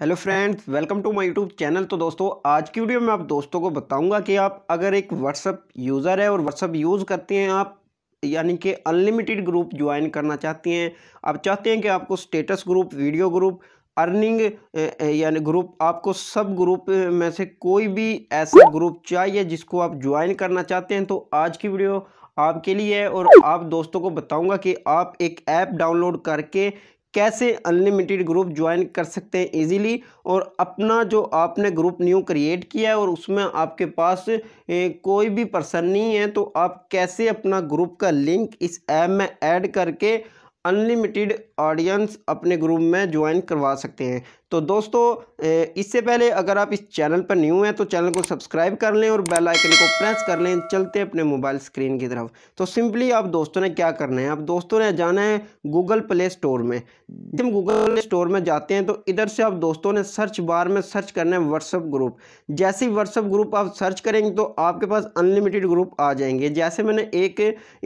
hello friends welcome to my YouTube channel तो दोस्तों आज की वीडियो में आप दोस्तों को बताऊंगा कि आप अगर एक व्हाट्सअप यूज़र है और व्हाट्सअप यूज़ करते हैं आप यानी कि अनलिमिटेड ग्रुप ज्वाइन करना चाहती हैं आप चाहते हैं कि आपको status group video group earning यानी ग्रुप आपको सब ग्रुप में से कोई भी ऐसा ग्रुप चाहिए जिसको आप ज्वाइन करना चाहते हैं तो आज की वीडियो आपके लिए है और आप दोस्तों को बताऊंगा कि आप एक ऐप डाउनलोड करके कैसे अनलिमिटेड ग्रुप ज्वाइन कर सकते हैं इजीली और अपना जो आपने ग्रुप न्यू क्रिएट किया है और उसमें आपके पास कोई भी पर्सन नहीं है तो आप कैसे अपना ग्रुप का लिंक इस ऐप में ऐड करके अनलिमिटेड ऑडियंस अपने ग्रुप में ज्वाइन करवा सकते हैं तो दोस्तों इससे पहले अगर आप इस चैनल पर न्यू हैं तो चैनल को सब्सक्राइब कर लें और बेल आइकन को प्रेस कर लें चलते हैं अपने मोबाइल स्क्रीन की तरफ तो सिंपली आप दोस्तों ने क्या करना है आप दोस्तों ने जाना है गूगल प्ले स्टोर में जब गूगल प्ले स्टोर में जाते हैं तो इधर से आप दोस्तों ने सर्च बार में सर्च करना है व्हाट्सअप ग्रुप जैसे ही व्हाट्सअप ग्रुप आप सर्च करेंगे तो आपके पास अनलिमिटेड ग्रुप आ जाएंगे जैसे मैंने एक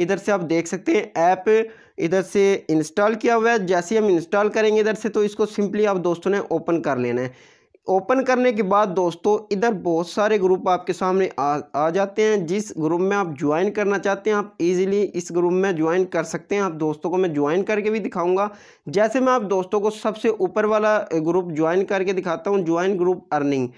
इधर से आप देख सकते हैं ऐप इधर से इंस्टॉल किया हुआ है जैसे हम इंस्टॉल करेंगे इधर से तो इसको सिंपली आप दोस्तों ने ओपन कर लेना है ओपन करने के बाद दोस्तों इधर बहुत सारे ग्रुप आपके सामने आ, आ जाते हैं जिस ग्रुप में आप ज्वाइन करना चाहते हैं आप इजीली इस ग्रुप में ज्वाइन कर सकते हैं आप दोस्तों को मैं ज्वाइन करके भी दिखाऊंगा जैसे मैं आप दोस्तों को सबसे ऊपर वाला ग्रुप ज्वाइन करके दिखाता हूँ ज्वाइन ग्रुप अर्निंग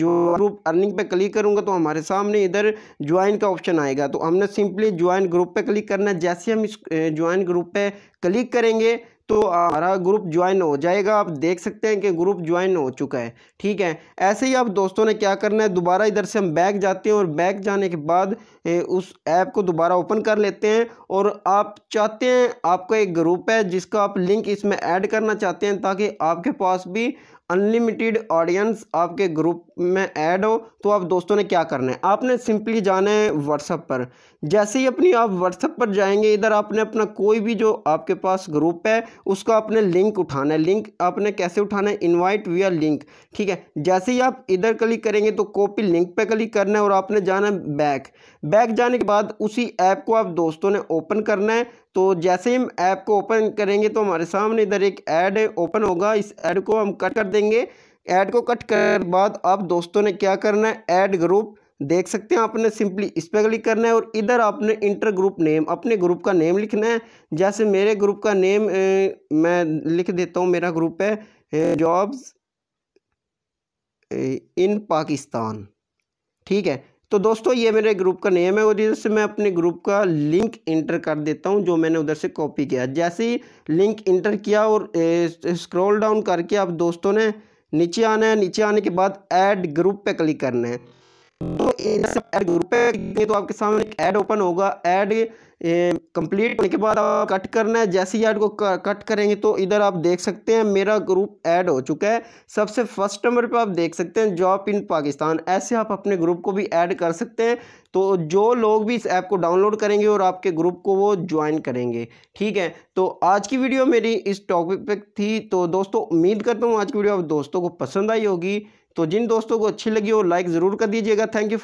जो ग्रुप अर्निंग पे क्लिक करूंगा तो हमारे सामने इधर ज्वाइन का ऑप्शन आएगा तो हमने सिंपली ज्वाइन ग्रुप पे क्लिक करना है जैसे हम इस ज्वाइन ग्रुप पे क्लिक करेंगे तो हमारा ग्रुप ज्वाइन हो जाएगा आप देख सकते हैं कि ग्रुप ज्वाइन हो चुका है ठीक है ऐसे ही आप दोस्तों ने क्या करना है दोबारा इधर से हम बैक जाते हैं और बैक जाने के बाद उस ऐप को दोबारा ओपन कर लेते हैं और आप चाहते हैं आपका एक ग्रुप है जिसका आप लिंक इसमें ऐड करना चाहते हैं ताकि आपके पास भी अनलिमिटेड ऑडियंस आपके ग्रुप में ऐड हो तो आप दोस्तों ने क्या करना है आपने सिंपली जाना है व्हाट्सअप पर जैसे ही अपनी आप व्हाट्सअप पर जाएंगे इधर आपने अपना कोई भी जो आपके पास ग्रुप है उसका आपने लिंक उठाना है लिंक आपने कैसे उठाना है इनवाइट वी लिंक ठीक है जैसे ही आप इधर क्लिक करेंगे तो कॉपी लिंक पर क्लिक करना है और आपने जाना है बैक बैक जाने के बाद उसी ऐप को आप दोस्तों ने ओपन करना है तो जैसे हम ऐप को ओपन करेंगे तो हमारे सामने इधर एक ऐड ओपन होगा इस ऐड को हम कट कर देंगे ऐड को कट कर बाद आप दोस्तों ने क्या करना है ऐड ग्रुप देख सकते हैं आपने सिंपली इस पर क्लिक करना है और इधर आपने इंटर ग्रुप नेम अपने ग्रुप का नेम लिखना है जैसे मेरे ग्रुप का नेम ए, मैं लिख देता हूँ मेरा ग्रुप है जॉब्स इन पाकिस्तान ठीक है तो दोस्तों ये मेरे ग्रुप का नेम है और इधर से मैं अपने ग्रुप का लिंक इंटर कर देता हूँ जो मैंने उधर से कॉपी किया जैसे ही लिंक इंटर किया और स्क्रॉल डाउन करके आप दोस्तों ने नीचे आना है नीचे आने के बाद ऐड ग्रुप पे क्लिक करना है तो ग्रुप पे तो आपके सामने एक ऐड ओपन होगा ऐड कंप्लीट होने के बाद आप कट करना है जैसे ही ऐड को कट करेंगे तो इधर आप देख सकते हैं मेरा ग्रुप ऐड हो चुका है सबसे फर्स्ट नंबर पे आप देख सकते हैं जॉब इन पाकिस्तान ऐसे आप अपने ग्रुप को भी ऐड कर सकते हैं तो जो लोग भी इस ऐप को डाउनलोड करेंगे और आपके ग्रुप को वो ज्वाइन करेंगे ठीक है तो आज की वीडियो मेरी इस टॉपिक पर थी तो दोस्तों उम्मीद करता हूँ आज की वीडियो आप दोस्तों को पसंद आई होगी तो जिन दोस्तों को अच्छी लगी हो लाइक ज़रूर कर दीजिएगा थैंक यू